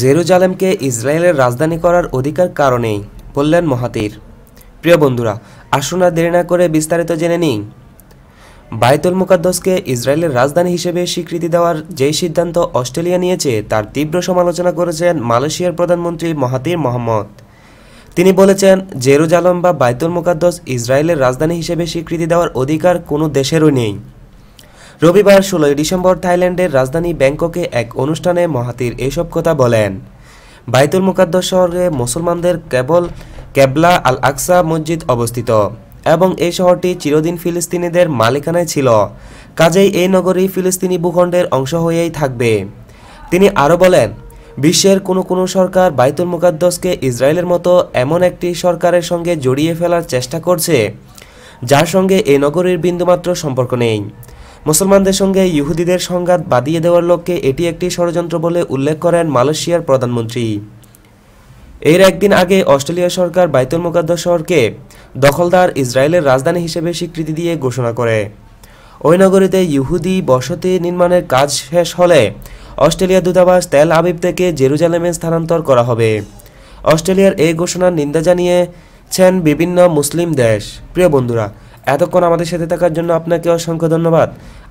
জেরুজালেমকে ইসরায়েলের রাজধানী করার অধিকার কারণেই বললেন মহাতির প্রিয় বন্ধুরা আসুন আর দেরি না করে বিস্তারিত জেনে নিই বাইতুল মুকাদ্দসকে ইসরায়েলের রাজধানী হিসেবে স্বীকৃতি দেওয়ার যে সিদ্ধান্ত অস্ট্রেলিয়া নিয়েছে তার তীব্র সমালোচনা করেছেন মালয়েশিয়ার প্রধানমন্ত্রী মহাতির মোহাম্মদ তিনি বলেছেন জেরুজালম বা বাইতুল মুকাদ্দস ইসরায়েলের রাজধানী হিসেবে স্বীকৃতি দেওয়ার অধিকার কোনো দেশেরও নেই রবিবার ষোলোই ডিসেম্বর থাইল্যান্ডের রাজধানী ব্যাংককে এক অনুষ্ঠানে মহাতির এসব কথা বলেন বাইতুল মুকাদ্দস শহরে মুসলমানদের কেবল কেবলা আল আকসা মসজিদ অবস্থিত এবং এই শহরটি চিরদিন ফিলিস্তিনিদের মালিকানায় ছিল কাজেই এই নগরী ফিলিস্তিনি ভূখণ্ডের অংশ হয়েই থাকবে তিনি আরও বলেন বিশ্বের কোনো কোনো সরকার বাইতুল মুকাদ্দসকে ইসরায়েলের মতো এমন একটি সরকারের সঙ্গে জড়িয়ে ফেলার চেষ্টা করছে যার সঙ্গে এই নগরীর বিন্দুমাত্র সম্পর্ক নেই মুসলমানদের সঙ্গে ইহুদিদের সংঘাত বাদিয়ে দেওয়ার লক্ষ্যে এটি একটি ষড়যন্ত্র বলে উল্লেখ করেন মালয়েশিয়ার প্রধানমন্ত্রী এর একদিন আগে অস্ট্রেলিয়া সরকার বাইতুল মুকাদ্দ শহরকে দখলদার ইসরায়েলের রাজধানী হিসেবে স্বীকৃতি দিয়ে ঘোষণা করে ওই নগরীতে ইহুদি বসতি নির্মাণের কাজ শেষ হলে অস্ট্রেলিয়া দূতাবাস তেল আবিব থেকে জেরুজালেমে স্থানান্তর করা হবে অস্ট্রেলিয়ার এই ঘোষণার নিন্দা জানিয়েছেন বিভিন্ন মুসলিম দেশ প্রিয় বন্ধুরা এতক্ষণ আমাদের সাথে থাকার জন্য আপনাকে অসংখ্য ধন্যবাদ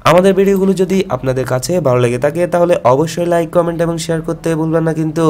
আমাদের ভিডিওগুলো যদি আপনাদের কাছে ভালো লেগে থাকে তাহলে অবশ্যই লাইক কমেন্ট এবং শেয়ার করতে ভুলবেন না কিন্তু